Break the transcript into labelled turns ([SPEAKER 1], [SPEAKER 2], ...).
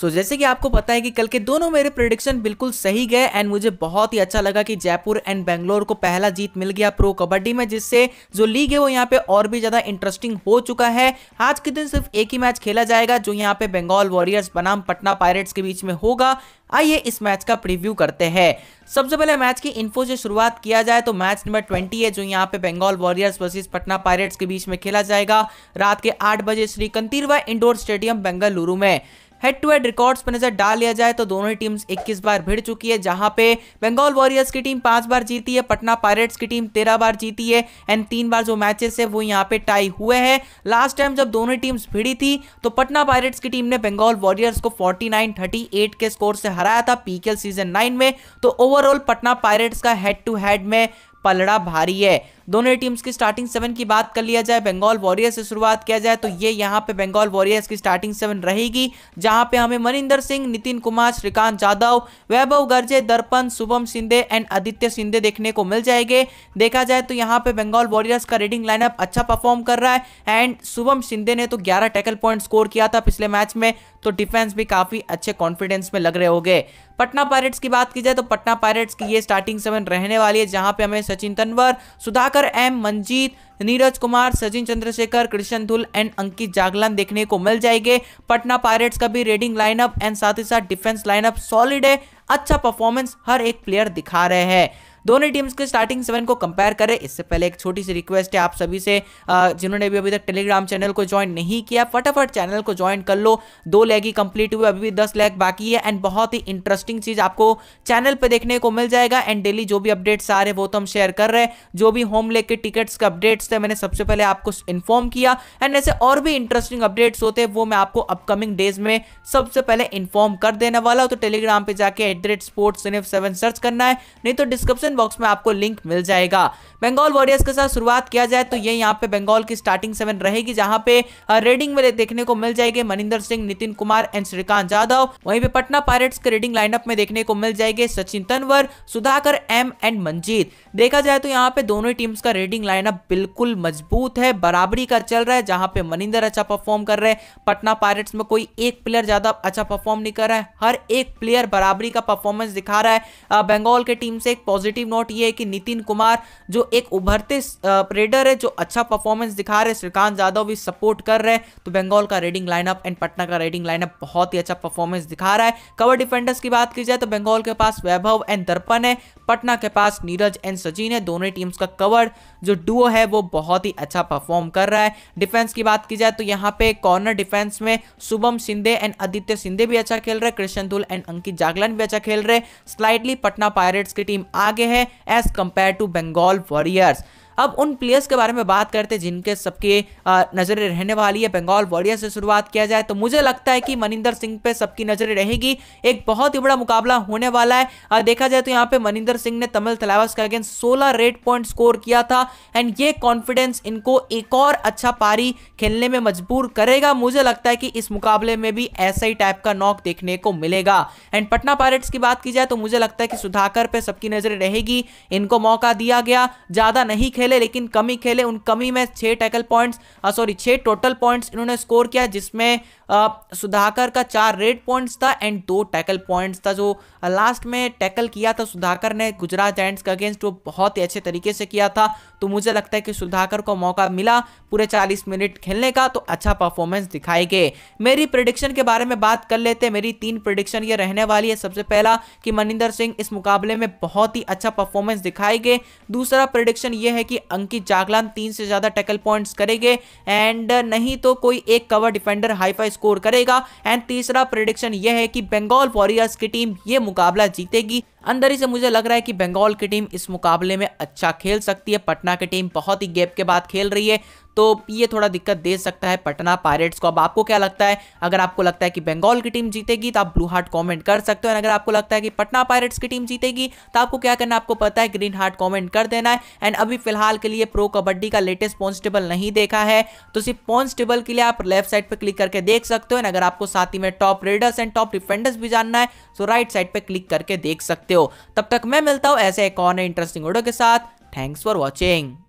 [SPEAKER 1] सो so, जैसे कि आपको पता है कि कल के दोनों मेरे प्रिडिक्शन बिल्कुल सही गए एंड मुझे बहुत ही अच्छा लगा कि जयपुर एंड बेंगलोर को पहला जीत मिल गया प्रो कबड्डी में जिससे जो लीग है वो यहाँ पे और भी ज़्यादा इंटरेस्टिंग हो चुका है आज के दिन सिर्फ एक ही मैच खेला जाएगा जो यहाँ पे बंगाल वॉरियर्स बनाम पटना पायरेट्स के बीच में होगा आइए इस मैच का प्रिव्यू करते हैं सबसे पहले मैच की इन्फो से शुरुआत किया जाए तो मैच नंबर 20 है जो यहाँ पे Bengal warriors versus Patna pirates के बीच में खेला जाएगा रात के आठ बजे श्री कंतीरवा इंडोर स्टेडियम बेंगलुरु में हेड टू हेड रिकॉर्ड्स पर नजर डाल लिया जाए तो दोनों ही टीम्स 21 बार भिड़ चुकी है जहां पे बंगाल वॉरियर्स की टीम पांच बार जीती है पटना पायरेट्स की टीम तेरह बार जीती है एंड तीन बार जो मैचेस है वो यहाँ पे टाई हुए हैं लास्ट टाइम जब दोनों टीम्स भिड़ी थी तो पटना पायरेट्स की टीम ने बंगाल वॉरियर्स को फोर्टी नाइन के स्कोर से हराया था पीकेएल सीजन नाइन में तो ओवरऑल पटना पायरेट्स का हेड टू हेड में पलड़ा भारी है दोनों टीम्स की स्टार्टिंग सेवन की बात कर लिया जाए बंगाल वॉरियर्स से शुरुआत किया जाए तो ये यहाँ पे बंगाल वॉरियर्स की स्टार्टिंग सेवन रहेगी जहाँ पे हमें मनिंदर सिंह नितिन कुमार श्रीकांत जाधव वैभव गर्जे दर्पण शुभम सिंधे एंड आदित्य सिंधे देखने को मिल जाएंगे देखा जाए तो यहाँ पे बंगाल वॉरियर्स का रेडिंग लाइनअप अच्छा परफॉर्म कर रहा है एंड शुभम सिंधे ने तो ग्यारह टैकल पॉइंट स्कोर किया था पिछले मैच में तो डिफेंस भी काफी अच्छे कॉन्फिडेंस में लग रहे होंगे पटना पायरेट्स की बात की जाए तो पटना पायरेट्स की ये स्टार्टिंग सेवन रहने वाली है जहां पे हमें सचिन तनवर सुधाकर दिवाकर एम मंजीत नीरज कुमार सचिन चंद्रशेखर कृष्ण धुल एंड अंकित जागलान देखने को मिल जाएंगे पटना पायरेट्स का भी रेडिंग लाइनअप एंड साथ ही साथ डिफेंस लाइनअप सॉलिड है अच्छा परफॉर्मेंस हर एक प्लेयर दिखा रहे हैं दोनों टीम्स के स्टार्टिंग सेवन को कंपेयर करें इससे पहले एक छोटी सी रिक्वेस्ट है आप सभी से जिन्होंने भी अभी तक टेलीग्राम चैनल को ज्वाइन नहीं किया फटाफट चैनल को ज्वाइन कर लो दो लैग ही कंप्लीट हुए अभी भी दस लैग बाकी है एंड बहुत ही इंटरेस्टिंग चीज आपको चैनल पर देखने को मिल जाएगा एंड डेली जो भी अपडेट्स आ रहे वो तो हम शेयर कर रहे हैं जो भी होम लेग के टिकट्स के अपडेट्स थे मैंने सबसे पहले आपको इन्फॉर्म किया एंड ऐसे और भी इंटरेस्टिंग अपडेट्स होते हैं वो मैं आपको अपकमिंग डेज में सबसे पहले इन्फॉर्म कर देने वाला हूँ तो टेलीग्राम पे जाके at the rate sports search करना है नहीं तो डिस्क्रिप्शन बॉक्स में आपको लिंक मिल जाएगा बंगाल वॉरियर्स के साथ शुरुआत किया जाए तो ये यहाँ पे बंगाल की स्टार्टिंग सेवन रहेगी जहाँ पे रेडिंग में देखने को मिल जाएगी मनिंदर सिंह नितिन कुमार एंड श्रीकांत यादव वहीं पे पटना पायरेट्स के रेडिंग लाइनअप में देखने को मिल जाएगी सचिन तनवर सुधाकर एम एंड मंजीत देखा जाए तो यहाँ पे दोनों टीम्स का रेडिंग लाइनअप बिल्कुल मजबूत है बराबरी का चल रहा है जहाँ पे मनिंदर अच्छा परफॉर्म कर रहे हैं पटना पायरेट्स में कोई एक प्लेयर ज्यादा अच्छा परफॉर्म नहीं कर रहा है हर एक प्लेयर बराबरी का परफॉर्मेंस दिखा रहा है बंगाल के टीम से एक पॉजिटिव पॉजिटिव नोट ये है कि नितिन कुमार जो एक उभरते रेडर है जो अच्छा परफॉर्मेंस दिखा रहे श्रीकांत यादव भी सपोर्ट कर रहे हैं तो बंगाल का रेडिंग लाइनअप एंड पटना का रेडिंग लाइनअप बहुत ही अच्छा परफॉर्मेंस दिखा रहा है कवर डिफेंडर्स की बात की जाए तो बंगाल के पास वैभव एंड दर्पण है पटना के पास नीरज एंड सचिन है दोनों टीम्स का कवर जो डुओ है वो बहुत ही अच्छा परफॉर्म कर रहा है डिफेंस की बात की जाए तो यहाँ पे कॉर्नर डिफेंस में शुभम सिंधे एंड आदित्य सिंधे भी अच्छा खेल रहे हैं कृष्ण धुल एंड अंकित जागलन भी अच्छा खेल रहे हैं स्लाइडली पटना पायरेट्स की टीम आगे हैं as compared to Bengal warriors अब उन प्लेयर्स के बारे में बात करते हैं जिनके सबके नज़रें रहने वाली है बंगाल वॉरियर से शुरुआत किया जाए तो मुझे लगता है कि मनिंदर सिंह पे सबकी नज़रें रहेगी एक बहुत ही बड़ा मुकाबला होने वाला है देखा जाए तो यहाँ पे मनिंदर सिंह ने तमिल तलावस का अगेंस्ट सोलह रेड पॉइंट स्कोर किया था एंड ये कॉन्फिडेंस इनको एक और अच्छा पारी खेलने में मजबूर करेगा मुझे लगता है कि इस मुकाबले में भी ऐसा ही टाइप का नॉक देखने को मिलेगा एंड पटना पायरेट्स की बात की जाए तो मुझे लगता है कि सुधाकर पे सबकी नजर रहेगी इनको मौका दिया गया ज्यादा नहीं खेल खेले लेकिन कमी खेले उन कमी में छः टैकल पॉइंट्स सॉरी छः टोटल पॉइंट्स इन्होंने स्कोर किया जिसमें सुधाकर का चार रेड पॉइंट्स था एंड दो टैकल पॉइंट्स था जो लास्ट में टैकल किया था सुधाकर ने गुजरात जैंट्स का अगेंस्ट वो बहुत ही अच्छे तरीके से किया था तो मुझे लगता है कि सुधाकर को मौका मिला पूरे चालीस मिनट खेलने का तो अच्छा परफॉर्मेंस दिखाएंगे मेरी प्रिडिक्शन के बारे में बात कर लेते हैं मेरी तीन प्रिडिक्शन ये रहने वाली है सबसे पहला कि मनिंदर सिंह इस मुकाबले में बहुत ही अच्छा परफॉर्मेंस दिखाएंगे दूसरा प्रिडिक्शन ये है कि कि अंकित जागलान तीन से ज़्यादा टैकल पॉइंट्स करेंगे एंड नहीं तो कोई एक कवर डिफेंडर हाईफाई स्कोर करेगा एंड तीसरा प्रिडिक्शन यह है कि बंगाल वॉरियर्स की टीम ये मुकाबला जीतेगी अंदर ही से मुझे लग रहा है कि बंगाल की टीम इस मुकाबले में अच्छा खेल सकती है पटना की टीम बहुत ही गैप के बाद खेल रही है तो ये थोड़ा दिक्कत दे सकता है पटना पायरेट्स को अब आपको क्या लगता है अगर आपको लगता है कि बंगाल की टीम जीतेगी तो आप ब्लू हार्ट कॉमेंट कर सकते हो अगर आपको लगता है कि पटना पायरेट्स की टीम जीतेगी तो आपको क्या करना आपको पता है ग्रीन हार्ट कॉमेंट कर देना है एंड अभी फिलहाल के लिए प्रो कबड्डी का लेटेस्ट पॉन्स्टेबल नहीं देखा है तो सिर्फ पॉन्स के लिए आप लेफ्ट साइड पर क्लिक करके देख सकते हो अगर आपको साथ ही में top raiders and top defenders भी जानना है तो राइट साइड पर क्लिक करके देख सकते हो तब तक मैं मिलता हूँ ऐसे एक और इंटरेस्टिंग वीडियो के साथ थैंक्स फॉर वॉचिंग